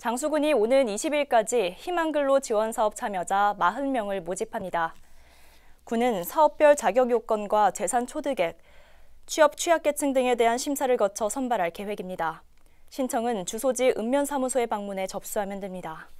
장수군이 오는 20일까지 희망근로 지원 사업 참여자 40명을 모집합니다. 군은 사업별 자격 요건과 재산 초득액, 취업 취약계층 등에 대한 심사를 거쳐 선발할 계획입니다. 신청은 주소지 읍면사무소에 방문해 접수하면 됩니다.